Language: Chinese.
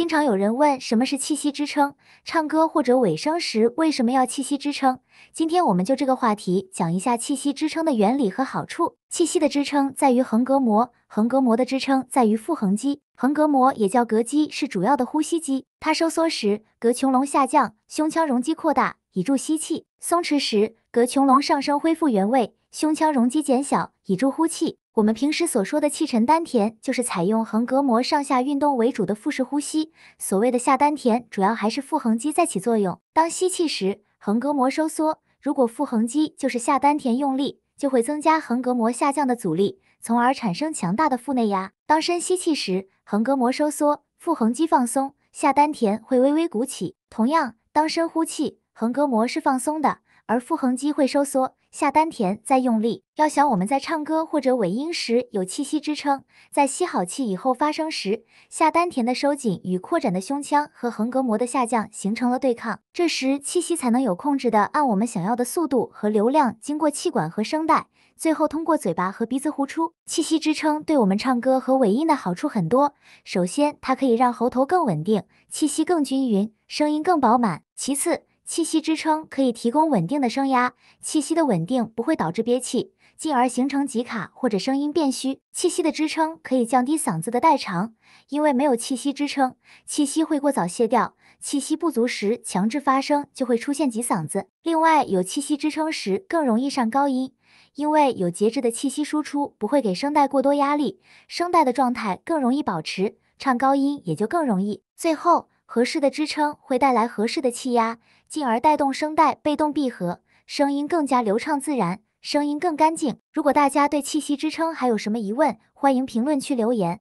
经常有人问什么是气息支撑，唱歌或者尾声时为什么要气息支撑？今天我们就这个话题讲一下气息支撑的原理和好处。气息的支撑在于横膈膜，横膈膜的支撑在于腹横肌。横膈膜也叫膈肌，是主要的呼吸肌。它收缩时，膈穹隆下降，胸腔容积扩大，以助吸气；松弛时，膈穹隆上升，恢复原位。胸腔容积减小，以助呼气。我们平时所说的气沉丹田，就是采用横膈膜上下运动为主的腹式呼吸。所谓的下丹田，主要还是腹横肌在起作用。当吸气时，横膈膜收缩，如果腹横肌就是下丹田用力，就会增加横膈膜下降的阻力，从而产生强大的腹内压。当深吸气时，横膈膜收缩，腹横肌放松，下丹田会微微鼓起。同样，当深呼气，横膈膜是放松的。而腹横肌会收缩，下丹田在用力。要想我们在唱歌或者尾音时有气息支撑，在吸好气以后发声时，下丹田的收紧与扩展的胸腔和横膈膜的下降形成了对抗，这时气息才能有控制的按我们想要的速度和流量经过气管和声带，最后通过嘴巴和鼻子呼出。气息支撑对我们唱歌和尾音的好处很多。首先，它可以让喉头更稳定，气息更均匀，声音更饱满。其次，气息支撑可以提供稳定的声压，气息的稳定不会导致憋气，进而形成挤卡或者声音变虚。气息的支撑可以降低嗓子的代偿，因为没有气息支撑，气息会过早泄掉。气息不足时，强制发声就会出现挤嗓子。另外，有气息支撑时更容易上高音，因为有节制的气息输出不会给声带过多压力，声带的状态更容易保持，唱高音也就更容易。最后。合适的支撑会带来合适的气压，进而带动声带被动闭合，声音更加流畅自然，声音更干净。如果大家对气息支撑还有什么疑问，欢迎评论区留言。